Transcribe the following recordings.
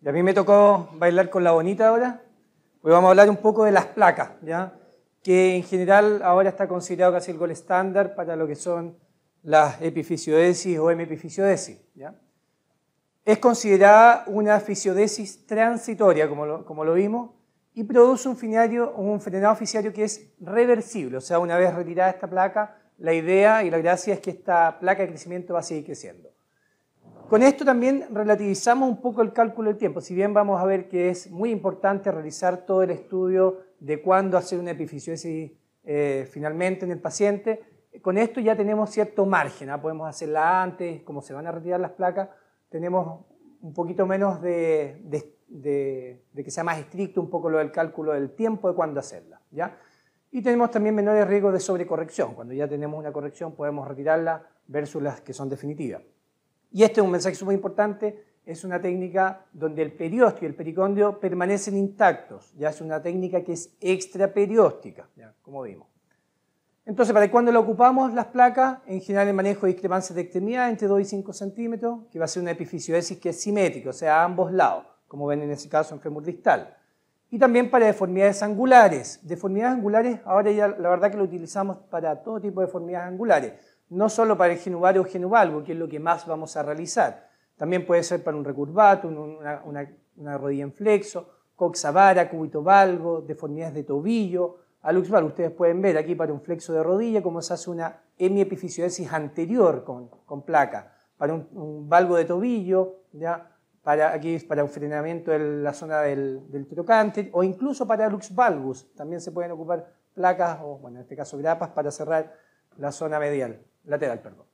Y a mí me tocó bailar con la bonita ahora. Hoy vamos a hablar un poco de las placas, ¿ya? que en general ahora está considerado casi el gol estándar para lo que son las epifisiodesis o epifisiodesis. Es considerada una fisiodesis transitoria, como lo, como lo vimos, y produce un, un frenado fisiario que es reversible, o sea, una vez retirada esta placa, la idea y la gracia es que esta placa de crecimiento va a seguir creciendo. Con esto también relativizamos un poco el cálculo del tiempo, si bien vamos a ver que es muy importante realizar todo el estudio de cuándo hacer una epifisiosis eh, finalmente en el paciente, con esto ya tenemos cierto margen, ¿ah? podemos hacerla antes, como se van a retirar las placas, tenemos un poquito menos de, que sea más estricto un poco lo del cálculo del tiempo de cuándo hacerla. ¿ya? Y tenemos también menores riesgos de sobrecorrección, cuando ya tenemos una corrección podemos retirarla versus las que son definitivas. Y este es un mensaje muy importante, es una técnica donde el perióstico y el pericóndio permanecen intactos, ya es una técnica que es extraperióstica, ya, como vimos. Entonces, ¿para cuándo la ocupamos las placas? En general, el manejo de discrepancias de extremidad entre 2 y 5 centímetros, que va a ser una epifisiosis que es simétrica, o sea, a ambos lados, como ven en ese caso en fémur distal. Y también para deformidades angulares. Deformidades angulares, ahora ya la verdad que lo utilizamos para todo tipo de deformidades angulares no solo para el genuvar o genuvalvo, que es lo que más vamos a realizar. También puede ser para un recurvato, una, rodilla en flexo, coxa vara, valgo, deformidades de tobillo, alux Ustedes pueden ver aquí para un flexo de rodilla cómo se hace una hemiepifisiosis anterior con, placa. Para un, valvo valgo de tobillo, ¿ya? Para, aquí es para un frenamiento de la zona del, trocánter o incluso para lux También se pueden ocupar placas o, en este caso grapas para cerrar la zona medial lateral. Perdón.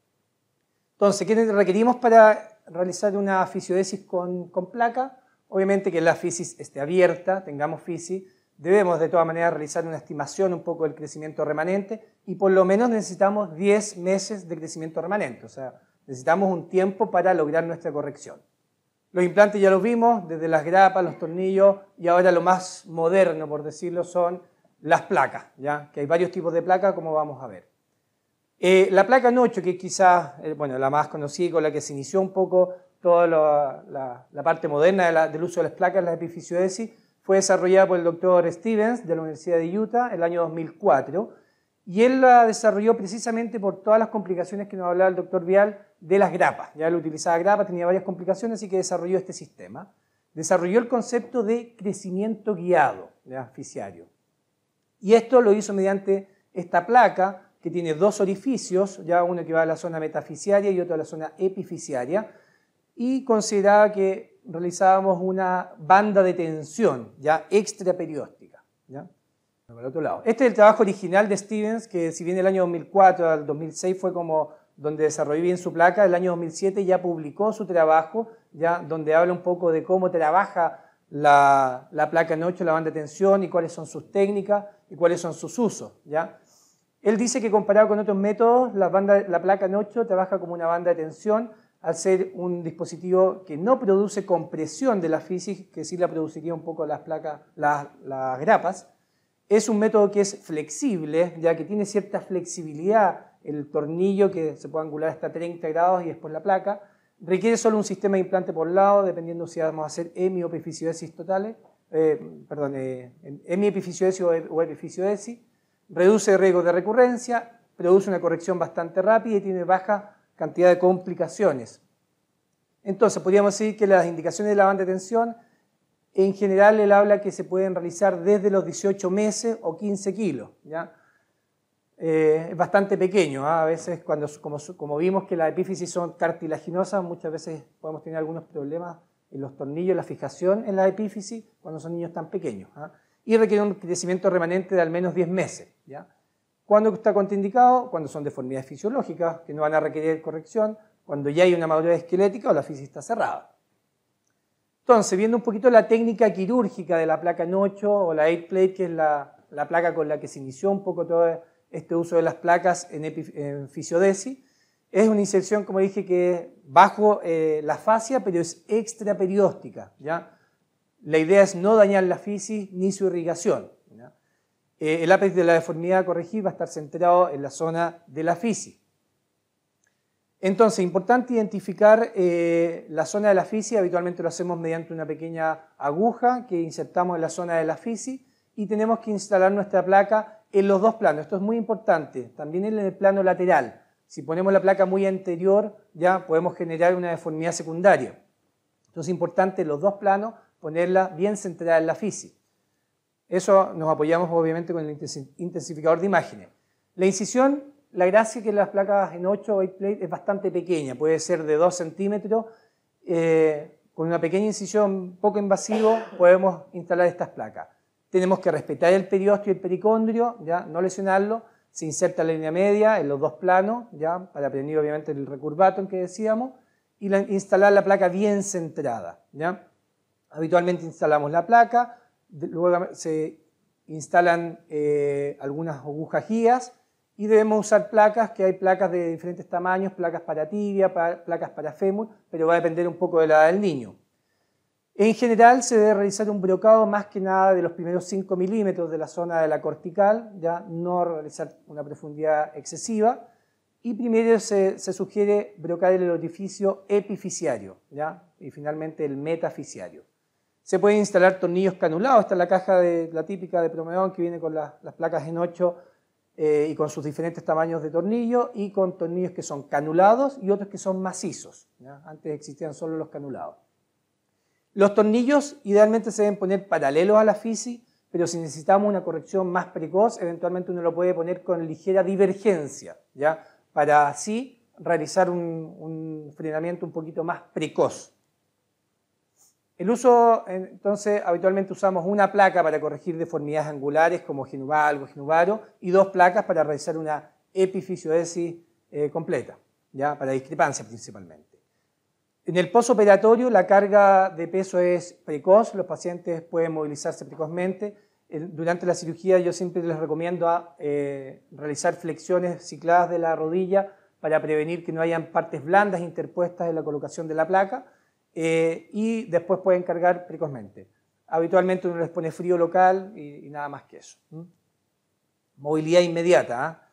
Entonces, ¿qué requerimos para realizar una fisiodesis con, placa? Obviamente que la fisis esté abierta, tengamos fisis, debemos de todas maneras realizar una estimación un poco del crecimiento remanente y por lo menos necesitamos 10 meses de crecimiento remanente, o sea, necesitamos un tiempo para lograr nuestra corrección. Los implantes ya los vimos, desde las grapas, los tornillos y ahora lo más moderno, por decirlo, son las placas, ¿ya? que hay varios tipos de placas como vamos a ver. Eh, la placa Nocho, que quizás, eh, bueno, la más conocida y con la que se inició un poco toda la, parte moderna del uso de las placas, la epifisiodesis, fue desarrollada por el doctor Stevens de la Universidad de Utah en el año 2004 y él la desarrolló precisamente por todas las complicaciones que nos hablaba el doctor Vial de las grapas. Ya él utilizaba grapas, tenía varias complicaciones, así que desarrolló este sistema. Desarrolló el concepto de crecimiento guiado, de asfixiario. Y esto lo hizo mediante esta placa que tiene dos orificios, ya uno que va a la zona metafisiaria y otro a la zona epifisiaria, y consideraba que realizábamos una banda de tensión ya extraperióstica. ¿ya? otro lado. Este es el trabajo original de Stevens, que si bien el año 2004 al 2006 fue como donde desarrolló bien su placa, el año 2007 ya publicó su trabajo, ya donde habla un poco de cómo trabaja la, la placa en 8, la banda de tensión y cuáles son sus técnicas y cuáles son sus usos. ¿ya? Él dice que comparado con otros métodos, la, banda, la placa en 8 trabaja como una banda de tensión al ser un dispositivo que no produce compresión de la física, que sí la produciría un poco las placas, las, grapas. Es un método que es flexible, ya que tiene cierta flexibilidad el tornillo que se puede angular hasta 30 grados y después la placa. Requiere solo un sistema de implante por lado, dependiendo si vamos a hacer hemi totales, eh, perdón, eh, hemi o, epifisio reduce el riesgo de recurrencia, produce una corrección bastante rápida y tiene baja cantidad de complicaciones. Entonces, podríamos decir que las indicaciones de la banda de tensión, en general, el habla que se pueden realizar desde los 18 meses o 15 kilos. ¿ya? Eh, es bastante pequeño. ¿ah? A veces, cuando, como, vimos que las epífisis son cartilaginosas, muchas veces podemos tener algunos problemas en los tornillos, la fijación en la epífisis, cuando son niños tan pequeños. ¿ah? y requiere un crecimiento remanente de al menos 10 meses. ¿ya? ¿Cuándo está contraindicado? Cuando son deformidades fisiológicas que no van a requerir corrección, cuando ya hay una madurez esquelética o la física está cerrada. Entonces, viendo un poquito la técnica quirúrgica de la placa NOCHO o la 8 plate, que es la, placa con la que se inició un poco todo este uso de las placas en, fisiodesi, es una inserción, como dije, que es bajo eh, la fascia, pero es extraperióstica, ¿ya? La idea es no dañar la fisis ni su irrigación. Eh, el ápice de la deformidad a corregir va a estar centrado en la zona de la fisis. Entonces, importante identificar eh, la zona de la fisis, habitualmente lo hacemos mediante una pequeña aguja que insertamos en la zona de la fisis y tenemos que instalar nuestra placa en los dos planos. Esto es muy importante, también en el plano lateral. Si ponemos la placa muy anterior, ya podemos generar una deformidad secundaria. Entonces, es importante los dos planos ponerla bien centrada en la física. Eso nos apoyamos obviamente con el intensificador de imágenes. La incisión, la gracia que las placas en 8 o plate es bastante pequeña, puede ser de 2 centímetros. Eh, con una pequeña incisión poco invasivo podemos instalar estas placas. Tenemos que respetar el periósteo y el pericondrio, ¿ya? no lesionarlo. Se inserta la línea media en los dos planos, ¿ya? para prevenir obviamente el recurvato en que decíamos, y instalar la placa bien centrada. ¿ya? Habitualmente instalamos la placa, luego se instalan eh, algunas agujas guías y debemos usar placas, que hay placas de diferentes tamaños, placas para tibia, placas para fémur, pero va a depender un poco de la edad del niño. En general se debe realizar un brocado más que nada de los primeros 5 milímetros de la zona de la cortical, ya no realizar una profundidad excesiva. Y primero se, sugiere brocar el orificio epificiario ¿ya? y finalmente el metaficiario. Se pueden instalar tornillos canulados, esta es la caja de la típica de promedón que viene con las placas en 8 eh, y con sus diferentes tamaños de tornillo y con tornillos que son canulados y otros que son macizos. Antes existían solo los canulados. Los tornillos idealmente se deben poner paralelos a la FISI, pero si necesitamos una corrección más precoz, eventualmente uno lo puede poner con ligera divergencia, ¿ya? para así realizar un, un frenamiento un poquito más precoz. El uso, entonces, habitualmente usamos una placa para corregir deformidades angulares como o genuvaro, y dos placas para realizar una epifisiodesis eh, completa, ¿ya? para discrepancia principalmente. En el posoperatorio la carga de peso es precoz, los pacientes pueden movilizarse precozmente. Durante la cirugía yo siempre les recomiendo ah, eh, realizar flexiones cicladas de la rodilla para prevenir que no hayan partes blandas interpuestas en la colocación de la placa eh, y después pueden cargar precozmente. Habitualmente uno les pone frío local y, nada más que eso. Movilidad inmediata, ¿ah?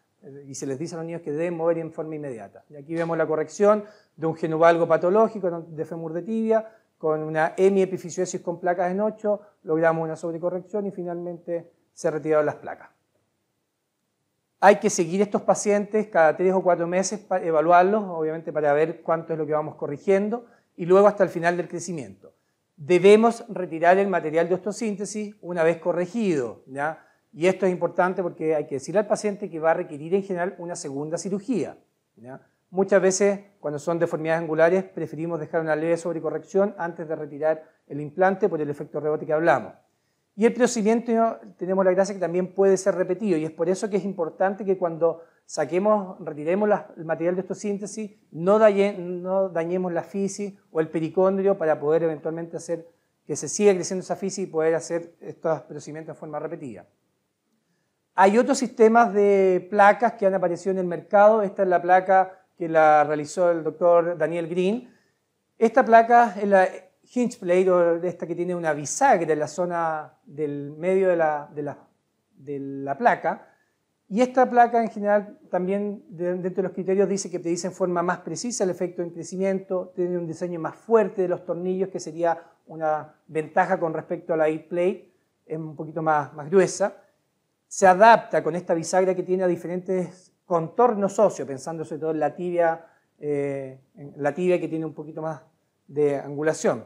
y se les dice a los niños que deben mover en forma inmediata. Y aquí vemos la corrección de un genuvalgo patológico de fémur de tibia, con una hemiepifisiosis con placas en 8, logramos una sobrecorrección y finalmente se retiraron las placas. Hay que seguir estos pacientes cada 3 o 4 meses, para evaluarlos, obviamente para ver cuánto es lo que vamos corrigiendo y luego hasta el final del crecimiento. Debemos retirar el material de osteosíntesis una vez corregido, Y esto es importante porque hay que decirle al paciente que va a requerir en general una segunda cirugía. Muchas veces, cuando son deformidades angulares, preferimos dejar una leve sobrecorrección antes de retirar el implante por el efecto rebote que hablamos. Y el procedimiento tenemos la gracia que también puede ser repetido y es por eso que es importante que cuando saquemos, retiremos el material de síntesis, no, dañe, no dañemos la fisi o el pericondrio para poder eventualmente hacer que se siga creciendo esa fisi y poder hacer estos procedimientos de forma repetida. Hay otros sistemas de placas que han aparecido en el mercado. Esta es la placa que la realizó el doctor Daniel Green. Esta placa es la hinge plate, o esta que tiene una bisagra en la zona del medio de la, de la, de la placa, y esta placa en general también dentro de los criterios dice que te dice en forma más precisa el efecto en crecimiento, tiene un diseño más fuerte de los tornillos que sería una ventaja con respecto a la e-plate, es un poquito más, gruesa. Se adapta con esta bisagra que tiene a diferentes contornos óseos, pensando sobre todo en la tibia, eh, la tibia que tiene un poquito más de angulación.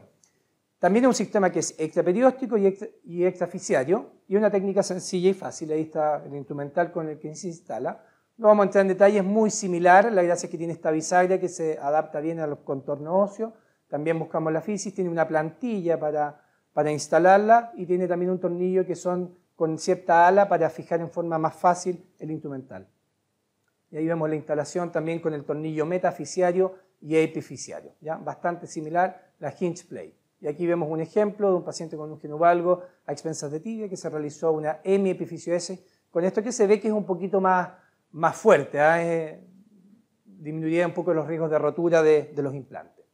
También es un sistema que es extraperióstico y extraficiario, y una técnica sencilla y fácil. Ahí está el instrumental con el que se instala. No vamos a entrar en detalles, muy similar. La gracia es que tiene esta bisagra que se adapta bien a los contornos óseos. También buscamos la fisis, tiene una plantilla para, instalarla y tiene también un tornillo que son con cierta ala para fijar en forma más fácil el instrumental. Y ahí vemos la instalación también con el tornillo metafisiario y epifisiario. ¿ya? Bastante similar la hinge plate. Y aquí vemos un ejemplo de un paciente con un genovalgo a expensas de tibia que se realizó una S, Con esto que se ve que es un poquito más, más fuerte, ¿eh? disminuiría un poco los riesgos de rotura de, los implantes.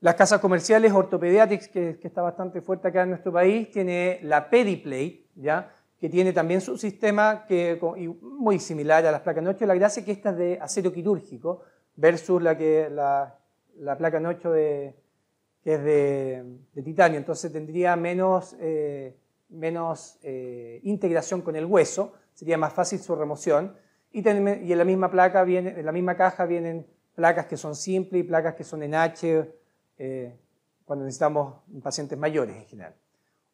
Las casas comerciales, Ortopediatics, que, está bastante fuerte acá en nuestro país, tiene la Pediplate, ¿ya? que tiene también su sistema que, muy similar a las placas noche, La gracia es que esta es de acero quirúrgico versus la, que, la, la placa noche de, que es de, titanio, entonces tendría menos, eh, menos eh, integración con el hueso, sería más fácil su remoción. Y, en, la misma placa viene, la misma caja vienen placas que son simples y placas que son en H eh, cuando necesitamos pacientes mayores en general.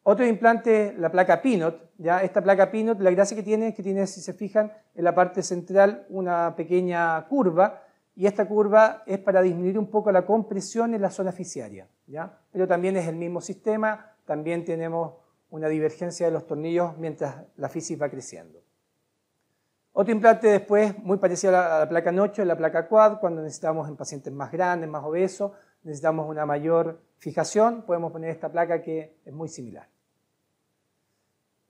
Otro implante, la placa Pinot. ¿ya? Esta placa Pinot, la gracia que tiene es que tiene, si se fijan, en la parte central una pequeña curva y esta curva es para disminuir un poco la compresión en la zona fisiaria. ¿ya? Pero también es el mismo sistema, también tenemos una divergencia de los tornillos mientras la fisis va creciendo. Otro implante después, muy parecido a la, placa la placa Nocho, la placa Quad, cuando necesitamos en pacientes más grandes, más obesos, necesitamos una mayor fijación, podemos poner esta placa que es muy similar.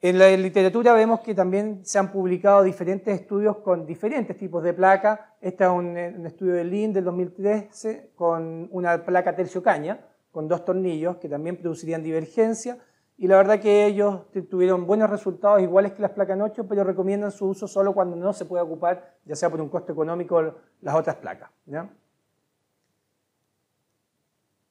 En la literatura vemos que también se han publicado diferentes estudios con diferentes tipos de placa, este es eh, un, estudio de Lin del 2013 con una placa caña, con dos tornillos que también producirían divergencia. Y la verdad que ellos tuvieron buenos resultados, iguales que las placas 8, pero recomiendan su uso solo cuando no se puede ocupar, ya sea por un costo económico, las otras placas.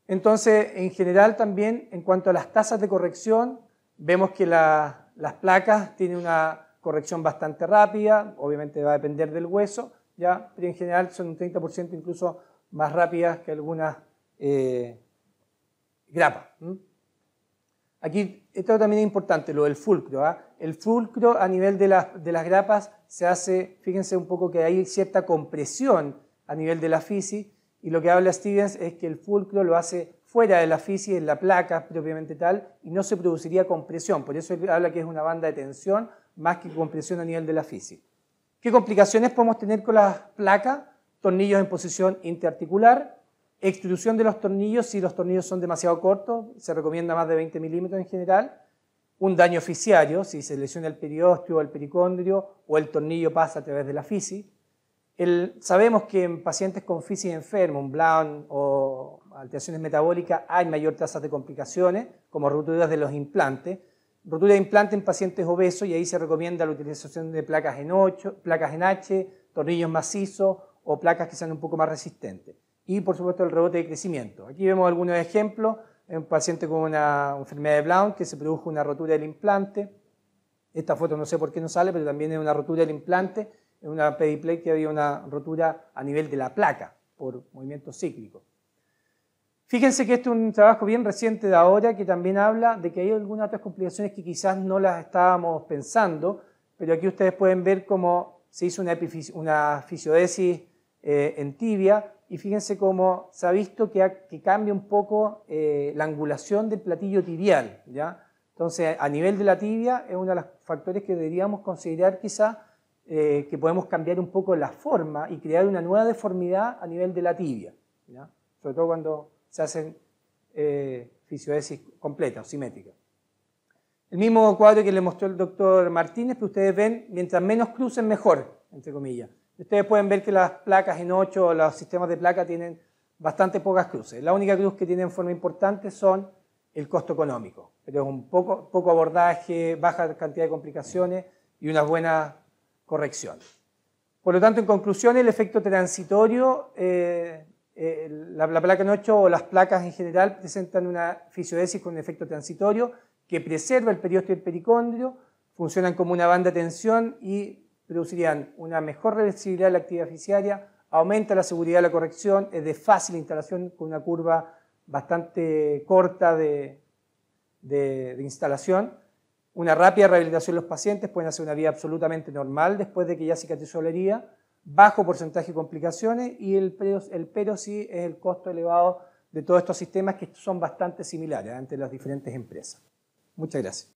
Entonces, en general también, en cuanto a las tasas de corrección, vemos que las placas tienen una corrección bastante rápida, obviamente va a depender del hueso, pero en general son un 30% incluso más rápidas que algunas eh, grapas. Aquí, esto también es importante, lo del fulcro. ¿ah? El fulcro a nivel de, de las grapas se hace, fíjense un poco que hay cierta compresión a nivel de la fisi, y lo que habla Stevens es que el fulcro lo hace fuera de la fisi, en la placa propiamente tal, y no se produciría compresión. Por eso él habla que es una banda de tensión más que compresión a nivel de la fisi. ¿Qué complicaciones podemos tener con las placas? Tornillos en posición interarticular, extrusión de los tornillos, si los tornillos son demasiado cortos, se recomienda más de 20 milímetros en general, un daño fisiario, si se lesiona el periósteo, el pericondrio o el tornillo pasa a través de la fisi. sabemos que en pacientes con fisi enfermo, un blown o alteraciones metabólicas, hay mayor tasa de complicaciones, como rupturas de los implantes, rotura de implante en pacientes obesos y ahí se recomienda la utilización de placas en, 8, placas en H, tornillos macizos o placas que sean un poco más resistentes. Y por supuesto el rebote de crecimiento. Aquí vemos algunos ejemplos. En un paciente con una enfermedad de Blount que se produjo una rotura del implante. Esta foto no sé por qué no sale, pero también es una rotura del implante. En una pediplate que había una rotura a nivel de la placa por movimiento cíclico. Fíjense que este es un trabajo bien reciente de ahora que también habla de que hay algunas otras complicaciones que quizás no las estábamos pensando, pero aquí ustedes pueden ver cómo se hizo una, fisiodesis eh, en tibia y fíjense cómo se ha visto que, cambia un poco eh, la angulación del platillo tibial. ¿ya? Entonces, a nivel de la tibia es uno de los factores que deberíamos considerar quizás eh, que podemos cambiar un poco la forma y crear una nueva deformidad a nivel de la tibia, sobre todo cuando se hacen eh, fisioesis completa o simétrica. El mismo cuadro que le mostró el doctor Martínez, que ustedes ven, mientras menos crucen, mejor, entre comillas. Ustedes pueden ver que las placas en 8 o los sistemas de placa tienen bastante pocas cruces. La única cruz que tienen forma importante son el costo económico, pero es un poco, poco abordaje, baja cantidad de complicaciones y una buena corrección. Por lo tanto, en conclusión, el efecto transitorio eh, eh, la, placa noche o las placas en general presentan una fisiodesis con un efecto transitorio que preserva el periósteo y el pericondrio, funcionan como una banda de tensión y producirían una mejor reversibilidad de la actividad fisiaria, aumenta la seguridad de la corrección, es de fácil instalación con una curva bastante corta de, instalación, una rápida rehabilitación de los pacientes, pueden hacer una vida absolutamente normal después de que ya cicatrizó la bajo porcentaje de complicaciones y el pero, sí es el costo elevado de todos estos sistemas que son bastante similares entre las diferentes empresas. Muchas gracias.